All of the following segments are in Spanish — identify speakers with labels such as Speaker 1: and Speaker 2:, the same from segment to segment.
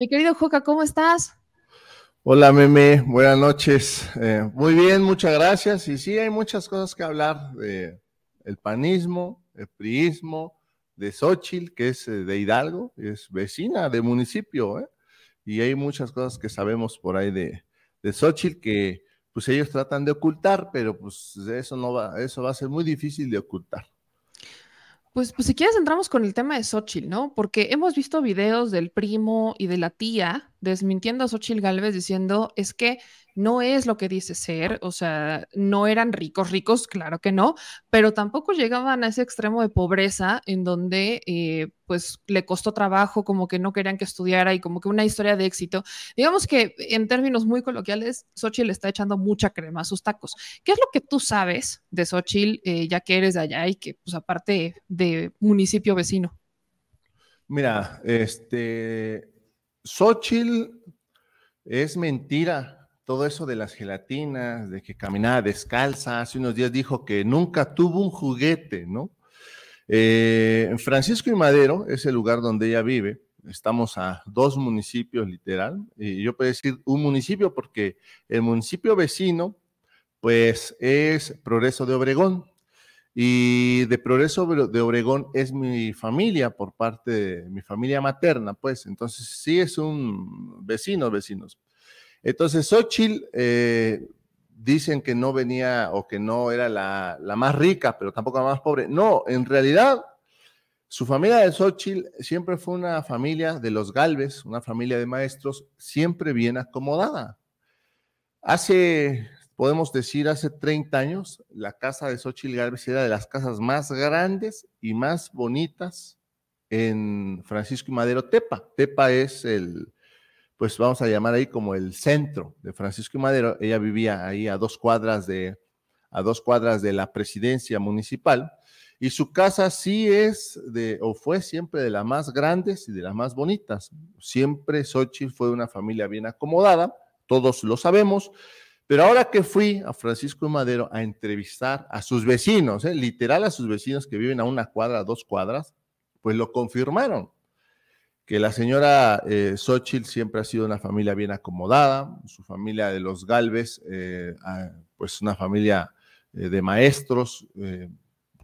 Speaker 1: Mi querido Joca, ¿cómo estás?
Speaker 2: Hola, Meme, buenas noches. Eh, muy bien, muchas gracias. Y sí, hay muchas cosas que hablar de el panismo, el priismo, de Xochitl, que es eh, de Hidalgo, es vecina de municipio, ¿eh? Y hay muchas cosas que sabemos por ahí de, de que pues ellos tratan de ocultar, pero pues eso no va, eso va a ser muy difícil de ocultar.
Speaker 1: Pues, pues, si quieres entramos con el tema de Xochitl, ¿no? Porque hemos visto videos del primo y de la tía desmintiendo a Xochitl Galvez diciendo es que no es lo que dice ser, o sea, no eran ricos, ricos, claro que no, pero tampoco llegaban a ese extremo de pobreza en donde eh, pues le costó trabajo, como que no querían que estudiara y como que una historia de éxito. Digamos que en términos muy coloquiales, le está echando mucha crema a sus tacos. ¿Qué es lo que tú sabes de Xochitl, eh, ya que eres de allá y que pues aparte de municipio vecino?
Speaker 2: Mira, este, Xochitl es mentira. Todo eso de las gelatinas, de que caminaba descalza, hace unos días dijo que nunca tuvo un juguete, ¿no? Eh, Francisco y Madero es el lugar donde ella vive. Estamos a dos municipios literal. Y yo puedo decir un municipio porque el municipio vecino, pues es Progreso de Obregón, y de Progreso de Obregón es mi familia por parte de mi familia materna, pues. Entonces, sí es un vecino, vecinos. Entonces, Xochitl eh, dicen que no venía o que no era la, la, más rica, pero tampoco la más pobre. No, en realidad, su familia de Xochitl siempre fue una familia de los Galves, una familia de maestros, siempre bien acomodada. Hace podemos decir, hace 30 años, la casa de Sochi Galvez era de las casas más grandes y más bonitas en Francisco y Madero Tepa. Tepa es el, pues vamos a llamar ahí como el centro de Francisco y Madero. Ella vivía ahí a dos cuadras de, a dos cuadras de la presidencia municipal. Y su casa sí es de, o fue siempre de las más grandes y de las más bonitas. Siempre Sochi fue una familia bien acomodada, todos lo sabemos pero ahora que fui a Francisco Madero a entrevistar a sus vecinos, ¿eh? literal a sus vecinos que viven a una cuadra, dos cuadras, pues lo confirmaron. Que la señora eh, siempre ha sido una familia bien acomodada, su familia de los Galvez, eh, ah, pues una familia eh, de maestros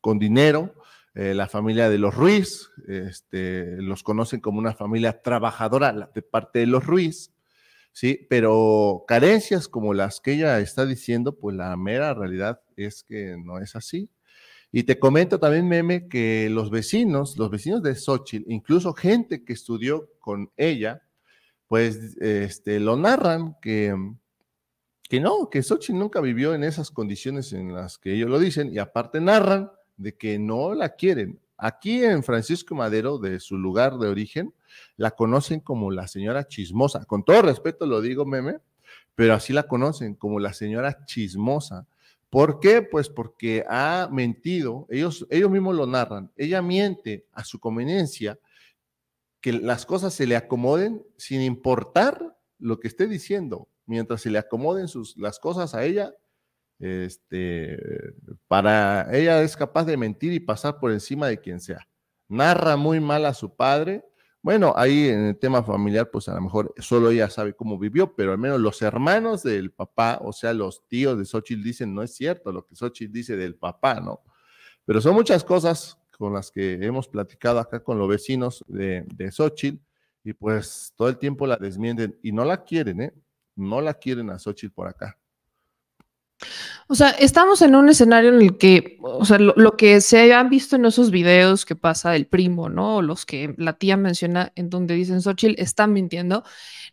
Speaker 2: con dinero, la familia de los Ruiz, este, los conocen como una familia trabajadora de parte de los Ruiz, ¿sí? Pero carencias como las que ella está diciendo, pues la mera realidad es que no es así. Y te comento también, Meme, que los vecinos, los vecinos de Xochitl, incluso gente que estudió con ella, pues este, lo narran que, que no, que Xochitl nunca vivió en esas condiciones en las que ellos lo dicen, y aparte narran de que no la quieren. Aquí en Francisco Madero, de su lugar de origen, la conocen como la señora chismosa. Con todo respeto lo digo, meme, pero así la conocen como la señora chismosa. ¿Por qué? Pues porque ha mentido, ellos, ellos mismos lo narran, ella miente a su conveniencia que las cosas se le acomoden sin importar lo que esté diciendo, mientras se le acomoden sus, las cosas a ella, este, para ella es capaz de mentir y pasar por encima de quien sea. Narra muy mal a su padre, bueno, ahí en el tema familiar, pues a lo mejor solo ella sabe cómo vivió, pero al menos los hermanos del papá, o sea, los tíos de Xochitl dicen, no es cierto lo que Xochitl dice del papá, ¿no? Pero son muchas cosas con las que hemos platicado acá con los vecinos de, de Xochitl, y pues todo el tiempo la desmienden y no la quieren, ¿eh? No la quieren a Xochitl por acá.
Speaker 1: O sea, estamos en un escenario en el que, o sea, lo, que se han visto en esos videos que pasa del primo, ¿no? Los que la tía menciona en donde dicen Xochitl está mintiendo,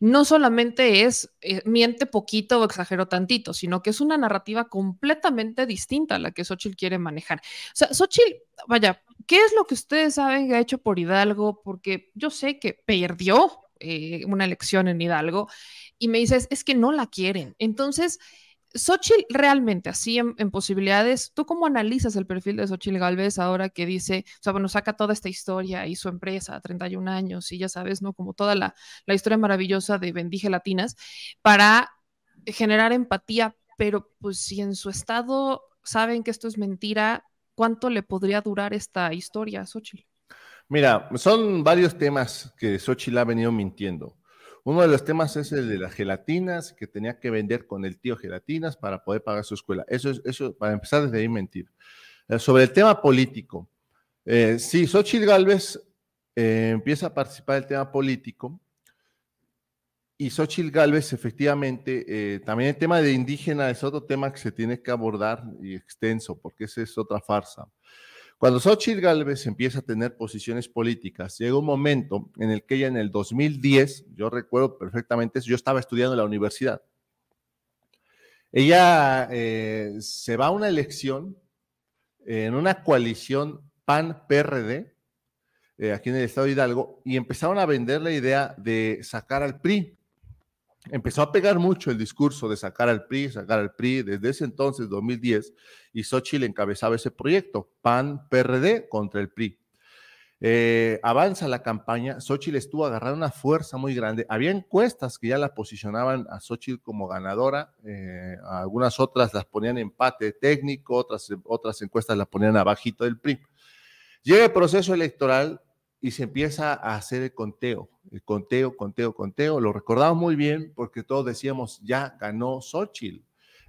Speaker 1: no solamente es eh, miente poquito o exagero tantito, sino que es una narrativa completamente distinta a la que Xochitl quiere manejar. O sea, Xochitl, vaya, ¿qué es lo que ustedes saben que ha hecho por Hidalgo? Porque yo sé que perdió eh, una elección en Hidalgo y me dices, es que no la quieren. Entonces, Xochitl realmente, así en, posibilidades, ¿tú cómo analizas el perfil de Xochitl Galvez ahora que dice, o sea, bueno, saca toda esta historia y su empresa, 31 años, y ya sabes, ¿no? Como toda la, historia maravillosa de Bendije Latinas, para generar empatía, pero pues si en su estado saben que esto es mentira, ¿cuánto le podría durar esta historia a Xochitl?
Speaker 2: Mira, son varios temas que Xochitl ha venido mintiendo. Uno de los temas es el de las gelatinas, que tenía que vender con el tío gelatinas para poder pagar su escuela. Eso es, eso, para empezar desde ahí, mentira. Eh, sobre el tema político, eh, sí, Xochitl Galvez eh, empieza a participar del tema político, y Xochitl Galvez, efectivamente, también el tema de indígena es otro tema que se tiene que abordar y extenso, porque esa es otra farsa. Cuando Xochitl Galvez empieza a tener posiciones políticas, llega un momento en el que ella en el 2010, yo recuerdo perfectamente yo estaba estudiando en la universidad. Ella eh, se va a una elección en una coalición PAN-PRD eh, aquí en el estado de Hidalgo y empezaron a vender la idea de sacar al PRI empezó a pegar mucho el discurso de sacar al PRI, sacar al PRI. Desde ese entonces, 2010, y Xochitl encabezaba ese proyecto, PAN-PRD contra el PRI. Eh, avanza la campaña, Xochitl estuvo agarrando una fuerza muy grande. Había encuestas que ya la posicionaban a Xochitl como ganadora, eh, algunas otras las ponían empate técnico, otras, otras encuestas las ponían abajito del PRI. Llega el proceso electoral, y se empieza a hacer el conteo, el conteo, conteo, conteo. Lo recordamos muy bien porque todos decíamos, ya ganó Xochitl.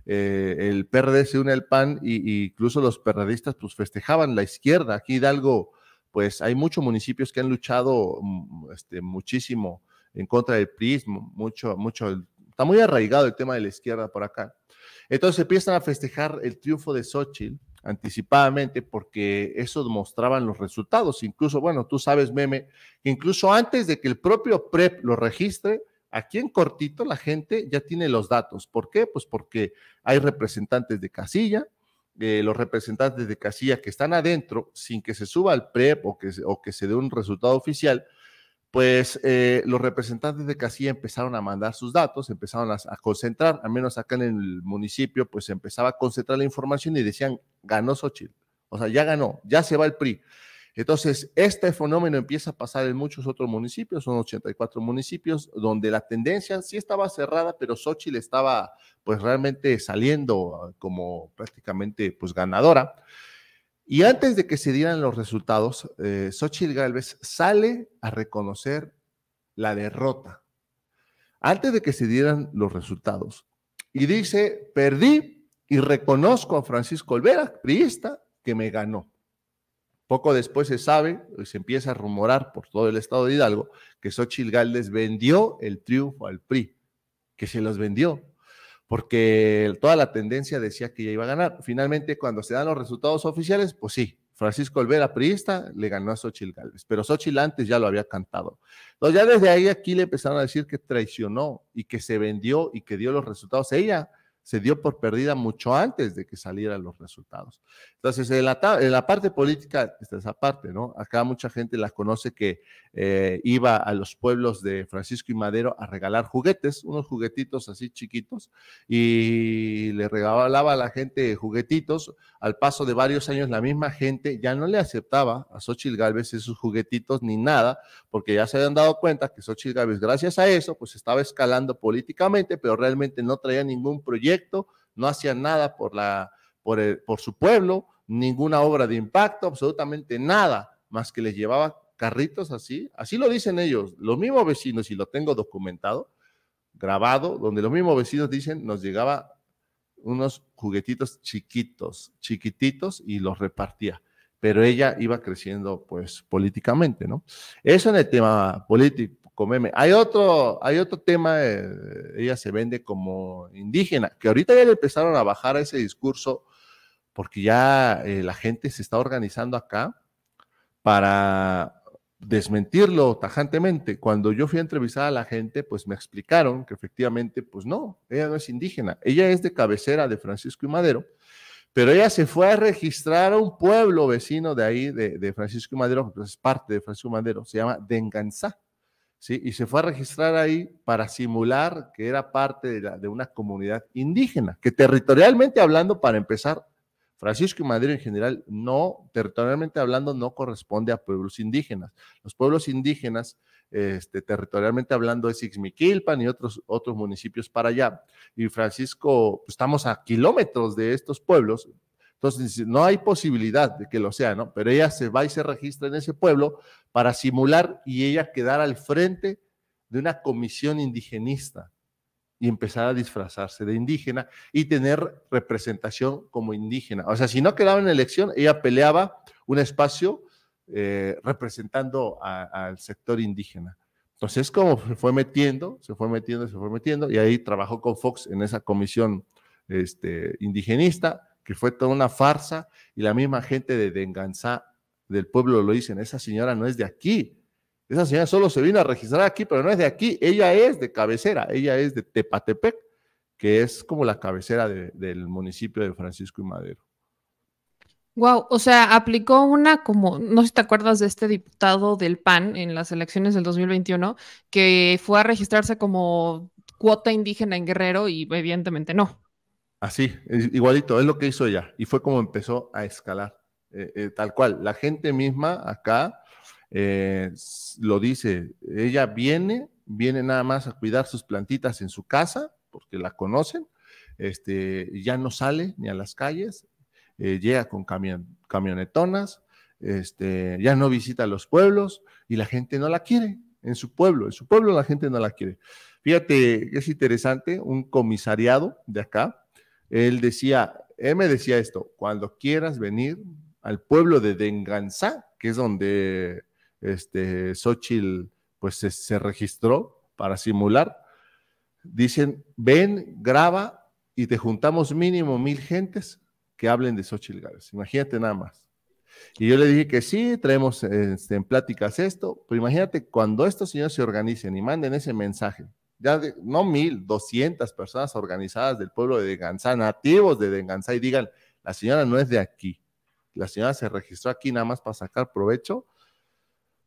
Speaker 2: Eh, el PRD se une al PAN e incluso los perradistas pues festejaban la izquierda. Aquí Hidalgo, pues hay muchos municipios que han luchado mm, mm, este, muchísimo en contra del PRI, mucho, mucho, está muy arraigado el tema de la izquierda por acá. Entonces empiezan a festejar el triunfo de Xochitl anticipadamente porque eso mostraban los resultados. Incluso, bueno, tú sabes, meme, que incluso antes de que el propio PREP lo registre, aquí en cortito la gente ya tiene los datos. ¿Por qué? Pues porque hay representantes de casilla, eh, los representantes de casilla que están adentro sin que se suba al PREP o que, o que se dé un resultado oficial, pues eh, los representantes de casilla empezaron a mandar sus datos, empezaron a, concentrar, al menos acá en el municipio, pues empezaba a concentrar la información y decían, ganó Xochitl, o sea, ya ganó, ya se va el PRI. Entonces, este fenómeno empieza a pasar en muchos otros municipios, son 84 municipios, donde la tendencia sí estaba cerrada, pero Xochitl estaba pues realmente saliendo como prácticamente pues ganadora. Y antes de que se dieran los resultados, eh, Xochitl Galvez sale a reconocer la derrota. Antes de que se dieran los resultados. Y dice, perdí y reconozco a Francisco Olvera, priista, que me ganó. Poco después se sabe, y se empieza a rumorar por todo el estado de Hidalgo, que Xochitl Galvez vendió el triunfo al PRI, que se los vendió, porque toda la tendencia decía que ella iba a ganar. Finalmente, cuando se dan los resultados oficiales, pues sí, Francisco Olvera Priista le ganó a Xochitl Galvez, pero Xochitl antes ya lo había cantado. Entonces ya desde ahí aquí le empezaron a decir que traicionó y que se vendió y que dio los resultados ella se dio por perdida mucho antes de que salieran los resultados. Entonces, en la, parte política es la parte, ¿no? Acá mucha gente la conoce que eh, iba a los pueblos de Francisco y Madero a regalar juguetes, unos juguetitos así chiquitos, y le regalaba a la gente juguetitos. Al paso de varios años, la misma gente ya no le aceptaba a Xochitl Galvez esos juguetitos ni nada, porque ya se habían dado cuenta que Xochitl Galvez gracias a eso, pues estaba escalando políticamente, pero realmente no traía ningún proyecto no hacía nada por, la, por, por su pueblo, ninguna obra de impacto, absolutamente nada, más que les llevaba carritos así, así lo dicen ellos, los mismos vecinos, y lo tengo documentado, grabado, donde los mismos vecinos dicen, nos llegaba unos juguetitos chiquitos, chiquititos, y los repartía. Pero ella iba creciendo, pues, políticamente, ¿no? Eso en el tema político Meme. Hay otro, hay otro tema, eh, ella se vende como indígena, que ahorita ya le empezaron a bajar ese discurso porque ya eh, la gente se está organizando acá para desmentirlo tajantemente. Cuando yo fui a entrevistar a la gente, pues me explicaron que efectivamente, pues no, ella no es indígena, ella es de cabecera de Francisco y Madero, pero ella se fue a registrar a un pueblo vecino de ahí, de, Francisco y Madero, que pues es parte de Francisco y Madero, se llama Denganzá y se fue a registrar ahí para simular que era parte de, una comunidad indígena, que territorialmente hablando, para empezar, Francisco y Madrid en general, no, territorialmente hablando, no corresponde a pueblos indígenas. Los pueblos indígenas, este, territorialmente hablando, es Ixmiquilpan y otros, otros municipios para allá. Y Francisco, pues, estamos a kilómetros de estos pueblos, entonces, no hay posibilidad de que lo sea, ¿no? Pero ella se va y se registra en ese pueblo para simular y ella quedar al frente de una comisión indigenista y empezar a disfrazarse de indígena y tener representación como indígena. O sea, si no quedaba en elección, ella peleaba un espacio eh, representando al sector indígena. Entonces, como se fue metiendo, se fue metiendo, se fue metiendo, y ahí trabajó con Fox en esa comisión este, indigenista, que fue toda una farsa y la misma gente de venganza del pueblo lo dicen, esa señora no es de aquí, esa señora solo se vino a registrar aquí, pero no es de aquí, ella es de cabecera, ella es de Tepatepec, que es como la cabecera del municipio de Francisco y Madero.
Speaker 1: Wow, o sea, aplicó una como, no sé si te acuerdas de este diputado del PAN en las elecciones del 2021, que fue a registrarse como cuota indígena en Guerrero y evidentemente no.
Speaker 2: Así, igualito, es lo que hizo ella. Y fue como empezó a escalar, eh, eh, tal cual. La gente misma acá eh, lo dice, ella viene, viene nada más a cuidar sus plantitas en su casa, porque la conocen, este, ya no sale ni a las calles, llega con camionetonas, este, ya no visita los pueblos y la gente no la quiere en su pueblo, en su pueblo la gente no la quiere. Fíjate, es interesante, un comisariado de acá, él decía, él me decía esto, cuando quieras venir al pueblo de Denganzá, que es donde este, Xochitl pues, se, registró para simular, dicen, ven, graba y te juntamos mínimo mil gentes que hablen de Xochitl Gales. Imagínate nada más. Y yo le dije que sí, traemos este, en pláticas esto, pero imagínate cuando estos señores se organicen y manden ese mensaje ya no mil, doscientas personas organizadas del pueblo de Denganza, nativos de Denganza y digan, la señora no es de aquí, la señora se registró aquí nada más para sacar provecho,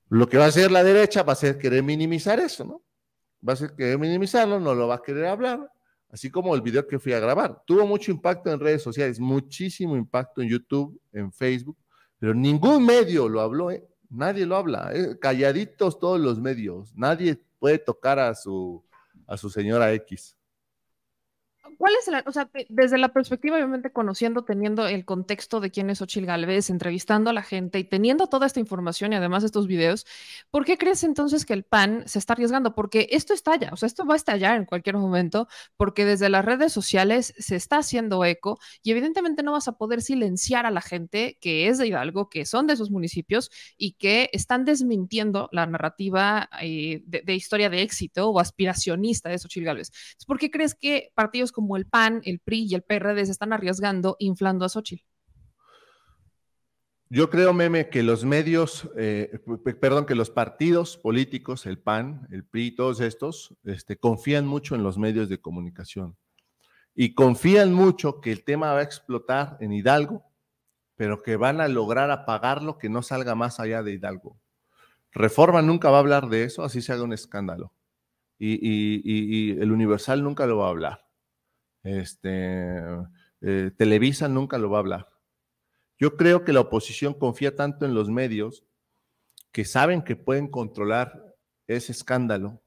Speaker 2: lo que va a hacer la derecha va a ser querer minimizar eso, ¿no? Va a ser querer minimizarlo, no lo va a querer hablar, así como el video que fui a grabar. Tuvo mucho impacto en redes sociales, muchísimo impacto en YouTube, en Facebook, pero ningún medio lo habló, ¿eh? Nadie lo habla, ¿eh? calladitos todos los medios, nadie puede tocar a su, a su señora X.
Speaker 1: ¿Cuál es la, o sea, desde la perspectiva, obviamente, conociendo, teniendo el contexto de quién es Ochil Galvez, entrevistando a la gente y teniendo toda esta información y además estos videos, ¿por qué crees entonces que el PAN se está arriesgando? Porque esto estalla, o sea, esto va a estallar en cualquier momento, porque desde las redes sociales se está haciendo eco y evidentemente no vas a poder silenciar a la gente que es de Hidalgo, que son de esos municipios y que están desmintiendo la narrativa eh, de, historia de éxito o aspiracionista de Ochil Galvez. ¿Por qué crees que partidos como el PAN, el PRI y el PRD se están arriesgando inflando a Xochitl?
Speaker 2: Yo creo, meme, que los medios, eh, perdón, que los partidos políticos, el PAN, el PRI, todos estos, este, confían mucho en los medios de comunicación y confían mucho que el tema va a explotar en Hidalgo, pero que van a lograr apagarlo, que no salga más allá de Hidalgo. Reforma nunca va a hablar de eso, así se haga un escándalo. y el Universal nunca lo va a hablar. Este, eh, Televisa nunca lo va a hablar. Yo creo que la oposición confía tanto en los medios que saben que pueden controlar ese escándalo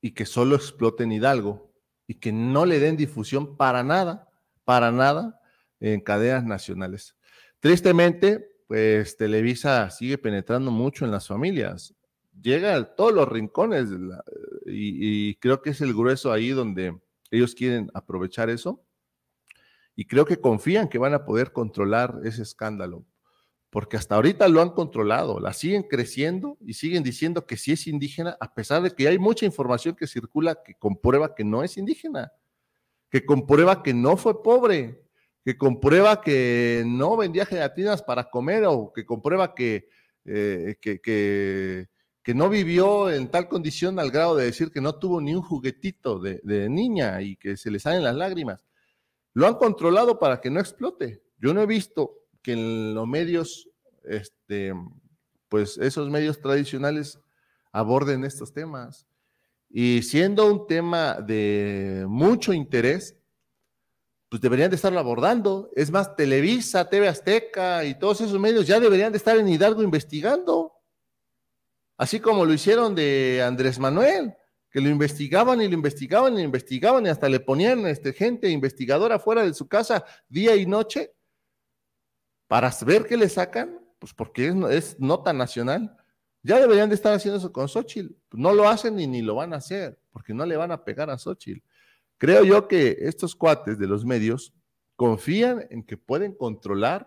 Speaker 2: y que solo exploten Hidalgo y que no le den difusión para nada, para nada en cadenas nacionales. Tristemente, pues Televisa sigue penetrando mucho en las familias, llega a todos los rincones y, creo que es el grueso ahí donde ellos quieren aprovechar eso y creo que confían que van a poder controlar ese escándalo, porque hasta ahorita lo han controlado, la siguen creciendo y siguen diciendo que sí es indígena, a pesar de que hay mucha información que circula que comprueba que no es indígena, que comprueba que no fue pobre, que comprueba que no vendía gelatinas para comer o que comprueba que, eh, que que no vivió en tal condición al grado de decir que no tuvo ni un juguetito de, niña y que se le salen las lágrimas. Lo han controlado para que no explote. Yo no he visto que en los medios, este, pues esos medios tradicionales aborden estos temas. Y siendo un tema de mucho interés, pues deberían de estarlo abordando. Es más, Televisa, TV Azteca y todos esos medios ya deberían de estar en Hidalgo investigando Así como lo hicieron de Andrés Manuel, que lo investigaban y lo investigaban y lo investigaban y hasta le ponían este, gente investigadora fuera de su casa día y noche para ver qué le sacan, pues porque es, es nota nacional. Ya deberían de estar haciendo eso con Xochitl. No lo hacen ni lo van a hacer, porque no le van a pegar a Xochitl. Creo yo que estos cuates de los medios confían en que pueden controlar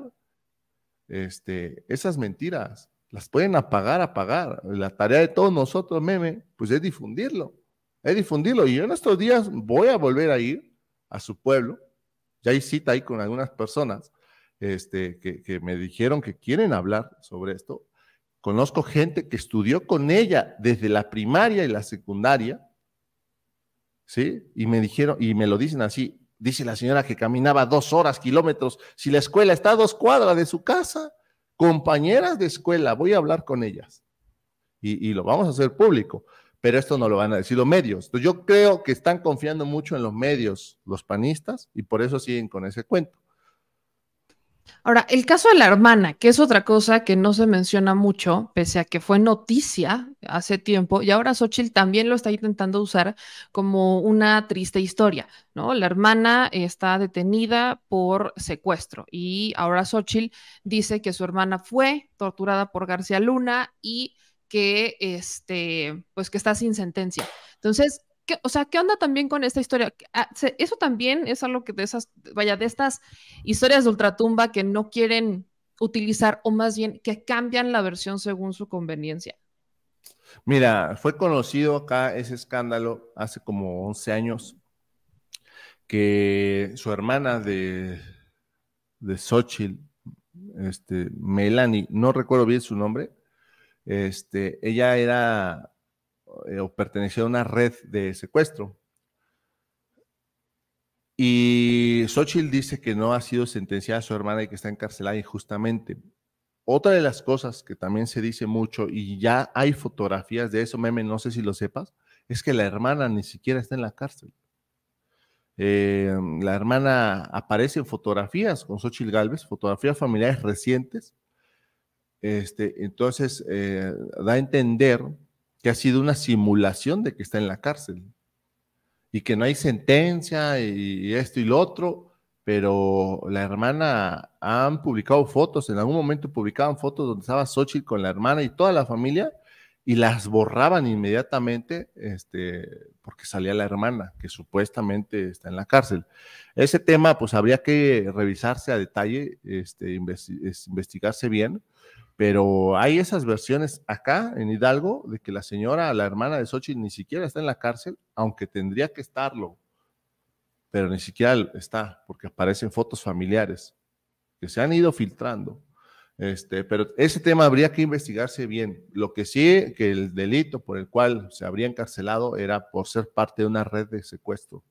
Speaker 2: este, esas mentiras. Las pueden apagar, apagar. La tarea de todos nosotros, meme, pues es difundirlo. Es difundirlo. Y yo en estos días voy a volver a ir a su pueblo. Ya hay cita ahí con algunas personas este, que, que me dijeron que quieren hablar sobre esto. Conozco gente que estudió con ella desde la primaria y la secundaria. ¿Sí? Y me dijeron, y me lo dicen así, dice la señora que caminaba dos horas, kilómetros, si la escuela está a dos cuadras de su casa compañeras de escuela, voy a hablar con ellas y, lo vamos a hacer público, pero esto no lo van a decir los medios. Entonces, yo creo que están confiando mucho en los medios, los panistas, y por eso siguen con ese
Speaker 1: cuento. Ahora, el caso de la hermana, que es otra cosa que no se menciona mucho, pese a que fue noticia hace tiempo, y ahora Xochitl también lo está intentando usar como una triste historia, ¿no? La hermana está detenida por secuestro y ahora Xochitl dice que su hermana fue torturada por García Luna y que este, pues que está sin sentencia. Entonces, o sea, ¿qué onda también con esta historia? Ah, eso también es algo que de esas, vaya, de estas historias de ultratumba que no quieren utilizar o más bien que cambian la versión según su conveniencia.
Speaker 2: Mira, fue conocido acá ese escándalo hace como 11 años que su hermana de, de Xochitl, este, Melanie, no recuerdo bien su nombre, este, ella era eh, o pertenecía a una red de secuestro. Y Xochitl dice que no ha sido sentenciada su hermana y que está encarcelada injustamente. Otra de las cosas que también se dice mucho, y ya hay fotografías de eso, meme, no sé si lo sepas, es que la hermana ni siquiera está en la cárcel. Eh, la hermana aparece en fotografías con Xochitl Galvez, fotografías familiares recientes. Este, entonces, eh, da a entender que ha sido una simulación de que está en la cárcel y que no hay sentencia y esto y lo otro, pero la hermana han publicado fotos, en algún momento publicaban fotos donde estaba Xochitl con la hermana y toda la familia y las borraban inmediatamente este, porque salía la hermana, que supuestamente está en la cárcel. Ese tema, pues habría que revisarse a detalle, este, investigarse bien, pero hay esas versiones acá en Hidalgo de que la señora, la hermana de Sochi, ni siquiera está en la cárcel, aunque tendría que estarlo. Pero ni siquiera está, porque aparecen fotos familiares que se han ido filtrando. Este, pero ese tema habría que investigarse bien. Lo que sí, que el delito por el cual se habría encarcelado era por ser parte de una red de secuestro.